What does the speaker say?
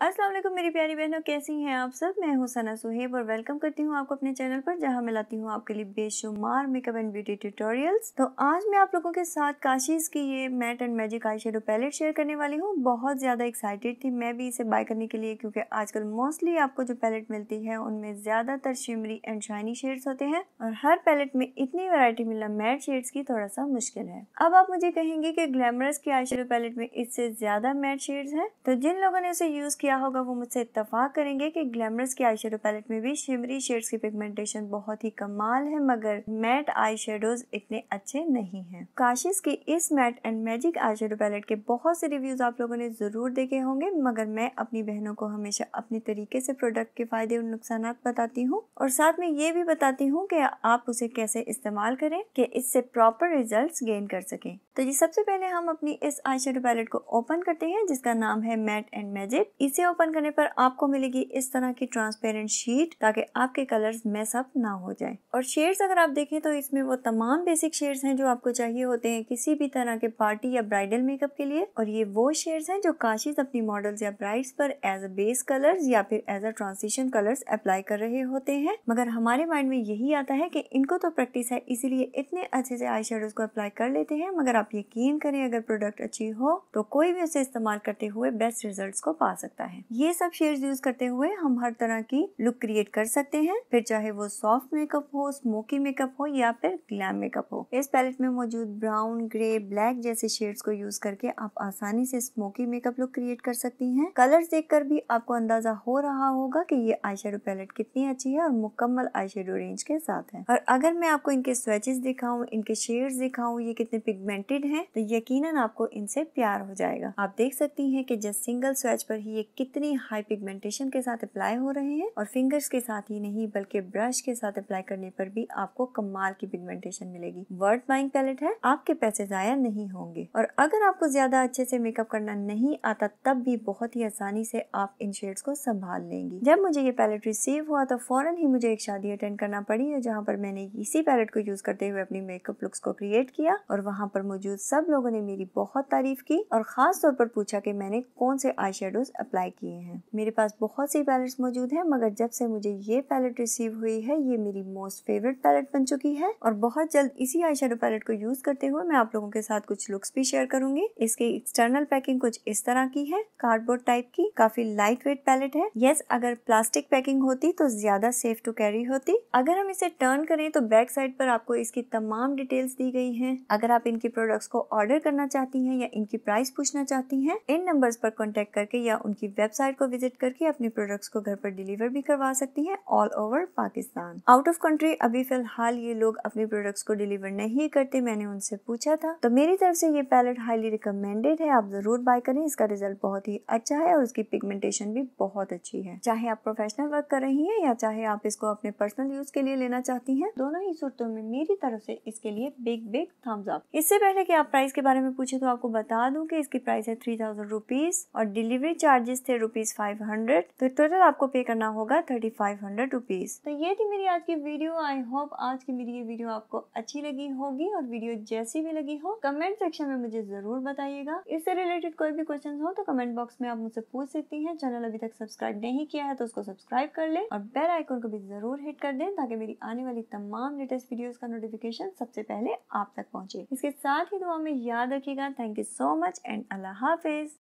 अस्सलाम वालेकुम मेरी प्यारी बहनों कैसी हैं आप सब मैं हूं सना सुहेब और वेलकम करती हूं आपको अपने चैनल पर जहां मैं लाती हूं आपके लिए बेशुमार मेकअप एंड ब्यूटी ट्यूटोरियल्स तो आज मैं आप लोगों के साथ काशीज की ये matte and magic eye shadow palette share करने वाली हूं बहुत ज़्यादा एक्साइटेड थी मैं भी इसे बाय करने के लिए क्योंकि आजकल मोस्टली आपको जो पैलेट मिलती है उनमें ज़्यादातर शिमरी एंड शाइनी शेड्स होते हैं और हर पैलेट में इतनी वेरायटी मिलना मैट शेड्स की थोड़ा सा मुश्किल है अब आप मुझे कहेंगे कि ग्लैमरस की आई पैलेट में इससे ज़्यादा मैट शेड्स हैं तो जिन लोगों ने उसे यूज़ किया क्या होगा वो मुझसे इतफाक़ करेंगे कि ग्लैमरस की आई शेडो पैलेट में भी शिमरी शेड्स की पिगमेंटेशन बहुत ही कमाल है मगर मैट आई शेडोज इतने अच्छे नहीं हैं काशिश की इस matte and magic eye shadow palette के बहुत से रिव्यूज़ आप लोगों ने ज़रूर देखे होंगे मगर मैं अपनी बहनों को हमेशा अपने तरीके से प्रोडक्ट के फ़ायदे और नुकसान बताती हूँ और साथ में ये भी बताती हूँ कि आप उसे कैसे इस्तेमाल करें कि इससे प्रॉपर रिजल्ट गेन कर सकें तो जी सबसे पहले हम अपनी इस आई पैलेट को ओपन करते हैं जिसका नाम है मैट एंड मैजिक इस इसे ओपन करने पर आपको मिलेगी इस तरह की ट्रांसपेरेंट शीट ताकि आपके कलर्स मेसअप ना हो जाए और शेड्स अगर आप देखें तो इसमें वो तमाम बेसिक शेड्स हैं जो आपको चाहिए होते हैं किसी भी तरह के पार्टी या ब्राइडल मेकअप के लिए और ये वो शेड्स हैं जो काशिज अपनी मॉडल्स या ब्राइड्स पर एज अ बेस कलर्स या फिर as a transition colours apply कर रहे होते हैं मगर हमारे माइंड में यही आता है की इनको तो प्रैक्टिस है इसीलिए इतने अच्छे से आई को अप्लाई कर लेते हैं मगर आप यकीन करें अगर प्रोडक्ट अच्छी हो तो कोई भी उसे इस्तेमाल करते हुए बेस्ट रिजल्ट को पा सकता है है ये सब शेड्स यूज करते हुए हम हर तरह की लुक क्रिएट कर सकते हैं फिर चाहे वो सॉफ्ट मेकअप हो स्मोकी मेकअप हो या फिर ग्लैम मेकअप हो इस पैलेट में मौजूद ब्राउन ग्रे ब्लैक जैसे शेड्स को यूज करके आप आसानी से स्मोकी मेकअप लुक क्रिएट कर सकती हैं कलर देख भी आपको अंदाजा हो रहा होगा की ये आई पैलेट कितनी अच्छी है और मुकम्मल आई रेंज के साथ है और अगर मैं आपको इनके स्वेचेस दिखाऊँ इनके शेड दिखाऊँ ये कितने पिगमेंटेड है तो यकीन आपको इनसे प्यार हो जाएगा आप देख सकती हैं कि जस्ट सिंगल स्वेच पर ही ये कितनी हाई पिगमेंटेशन के साथ अप्लाई हो रहे हैं और फिंगर्स के साथ ही नहीं बल्कि ब्रश के साथ अप्लाई करने पर भी आपको कमाल की पिगमेंटेशन मिलेगी वर्ड बाइंग पैलेट है आपके पैसे जाया नहीं होंगे और अगर आपको ज्यादा अच्छे से मेकअप करना नहीं आता तब भी बहुत ही आसानी से आप इन शेड्स को संभाल लेंगी जब मुझे ये पैलेट रिसीव हुआ तो फौरन ही मुझे एक शादी अटेंड करना पड़ी है जहाँ पर मैंने इसी पैलेट को यूज करते हुए अपनी मेकअप लुक्स को क्रिएट किया और वहाँ पर मौजूद सब लोगों ने मेरी बहुत तारीफ की और खास तौर पर पूछा कि मैंने कौन से आई अप्लाई बाय किए हैं मेरे पास बहुत सी पैलेट्स मौजूद हैं मगर जब से मुझे ये पैलेट रिसीव हुई है ये मेरी मोस्ट फेवरेट पैलेट बन चुकी है और बहुत जल्द इसी आई पैलेट को यूज करते हुए मैं आप लोगों के साथ कुछ लुक्स भी शेयर करूंगी इसके एक्सटर्नल पैकिंग कुछ इस तरह की है कार्डबोर्ड टाइप की काफी लाइट वेट पैलेट है यस अगर प्लास्टिक पैकिंग होती तो ज्यादा सेफ टू कैरी होती अगर हम इसे टर्न करें तो बैक साइड पर आपको इसकी तमाम डिटेल्स दी गई हैं अगर आप इनकी प्रोडक्ट्स को ऑर्डर करना चाहती हैं या इनकी प्राइस पूछना चाहती हैं इन नंबर्स पर कांटेक्ट करके या उनकी वेबसाइट को विजिट करके अपने प्रोडक्ट्स को घर पर डिलीवर भी करवा सकती हैं all over Pakistan out of country अभी फिलहाल ये लोग अपने प्रोडक्ट्स को डिलीवर नहीं करते मैंने उनसे पूछा था तो मेरी तरफ से ये पैलेट हाईली रिकमेंडेड है आप जरूर बाय करें इसका रिजल्ट बहुत ही अच्छा है और उसकी पिगमेंटेशन भी बहुत अच्छी है चाहे आप प्रोफेशनल वर्क कर रही है या चाहे आप इसको अपने पर्सनल यूज के लिए लेना चाहती है दोनों ही सूरतों में मेरी तरफ से इसके लिए बिग बिग थम्स अप इससे पहले की आप प्राइस के बारे में पूछे तो आपको बता दूँ की इसकी प्राइस है थ्री थाउजेंड और डिलीवरी चार्जेस थे रुपीज फाइव हंड्रेड तो टोटल आपको पे करना होगा थर्टी फाइव हंड्रेड रुपीज तो ये थी मेरी आज की वीडियो आई होप आज की मेरी ये वीडियो आपको अच्छी लगी होगी और वीडियो जैसी भी लगी हो कमेंट सेक्शन में मुझे जरूर बताइएगा इससे रिलेटेड कोई भी क्वेश्चन हो तो कमेंट बॉक्स में आप मुझसे पूछ सकती है चैनल अभी तक सब्सक्राइब नहीं किया है तो उसको सब्सक्राइब कर ले और बेल आइकोन को भी जरूर हिट कर दें ताकि मेरी आने वाली तमाम लेटेस्ट वीडियोस का नोटिफिकेशन सबसे पहले आप तक पहुंचे इसके साथ ही दुआ में याद रखिएगा thank you so much and अल्लाह हाफिज